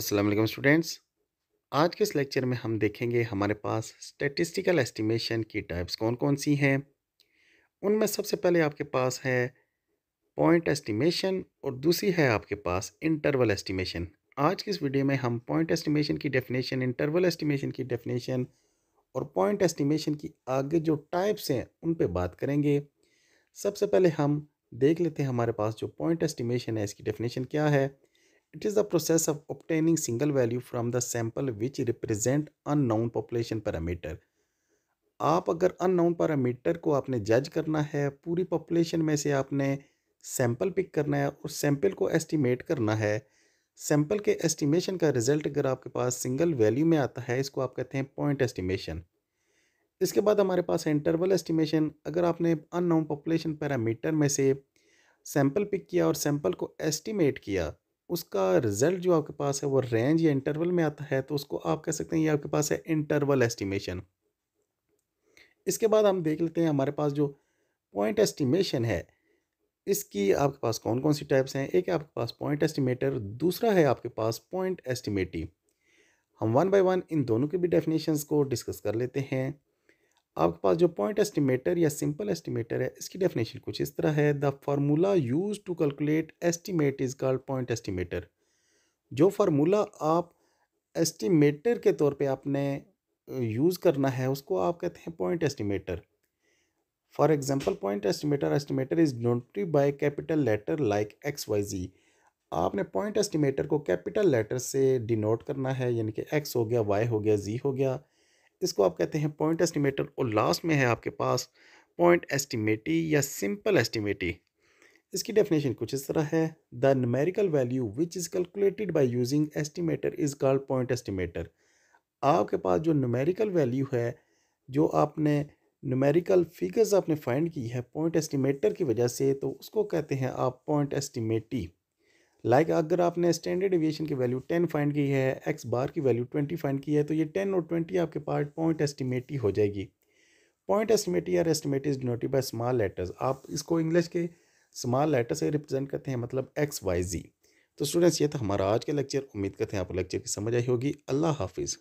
अस्सलाम वालेकुम स्टूडेंट्स आज के इस लेक्चर में हम देखेंगे हमारे पास स्टैटिस्टिकल एस्टिमेशन की टाइप्स कौन कौन सी हैं उनमें सबसे पहले आपके पास है पॉइंट एस्टिमेशन और दूसरी है आपके पास इंटरवल एस्टिमेशन आज की इस वीडियो में हम पॉइंट एस्टिमेशन की डेफिनेशन इंटरवल एस्टिमेशन की डेफिनेशन और पॉइंट एस्टिमेशन की आगे जो टाइप्स हैं उन पर बात करेंगे सबसे पहले हम देख लेते हैं हमारे पास जो पॉइंट एस्टिमेशन है इसकी डेफिनेशन क्या है It is the process of obtaining single value from the sample which represent unknown population parameter. आप अगर अननोन पैरामीटर को आपने जज करना है पूरी पॉपुलेशन में से आपने सैंपल पिक करना है और सैंपल को एस्टिमेट करना है सैंपल के एस्टिमेशन का रिजल्ट अगर आपके पास सिंगल वैल्यू में आता है इसको आप कहते हैं पॉइंट एस्टिमेशन इसके बाद हमारे पास इंटरवल एस्टिमेशन अगर आपने अननोन पॉपुलेशन पैरामीटर में से सैंपल पिक किया और सैंपल को एस्टिमेट किया उसका रिज़ल्ट जो आपके पास है वो रेंज या इंटरवल में आता है तो उसको आप कह सकते हैं ये आपके पास है इंटरवल एस्टिमेशन इसके बाद हम देख लेते हैं हमारे पास जो पॉइंट एस्टिमेशन है इसकी आपके पास कौन कौन सी टाइप्स हैं एक है आपके पास पॉइंट एस्टिमेटर दूसरा है आपके पास पॉइंट एस्टिमेटिव हम वन बाय वन इन दोनों के भी डेफिनेशंस को डिस्कस कर लेते हैं आपके पास जो पॉइंट एस्टिमेटर या सिंपल एस्टिमेटर है इसकी डेफिनेशन कुछ इस तरह है the formula use to calculate estimate is called point estimator जो फार्मूला आप एस्टिमेटर के तौर पे आपने यूज़ करना है उसको आप कहते हैं point estimator for example point estimator estimator is noted by capital letter like x y z आपने पॉइंट एस्टिमेटर को कैपिटल लेटर से डिनोट करना है यानी कि एक्स हो गया वाई हो गया जी हो गया इसको आप कहते हैं पॉइंट एस्टिमेटर और लास्ट में है आपके पास पॉइंट एस्टिमेटी या सिंपल एस्टिमेटी इसकी डेफिनेशन कुछ इस तरह है the numerical value which is calculated by using estimator is called point estimator आपके पास जो नमेरिकल वैल्यू है जो आपने नमेरिकल फिगर्स आपने फाइंड की है पॉइंट एस्टिमेटर की वजह से तो उसको कहते हैं आप पॉइंट एस्टिमेटी लाइक like अगर आपने स्टैंडर्ड एविएशन की वैल्यू टेन फाइंड की है एक्स बार की वैल्यू ट्वेंटी फाइंड की है तो ये टेन और ट्वेंटी आपके पास पॉइंट एस्टिमेट ही हो जाएगी पॉइंट एस्टिमेट यार estimate is denoted by small letters आप इसको इंग्लिश के स्मॉल लेटर से रिप्रेजेंट करते हैं मतलब एक्स वाई जी तो स्टूडेंट्स ये था हमारा आज का लेक्चर उम्मीद करते हैं आपको लेक्चर की समझ आई होगी अल्लाह हाफिज़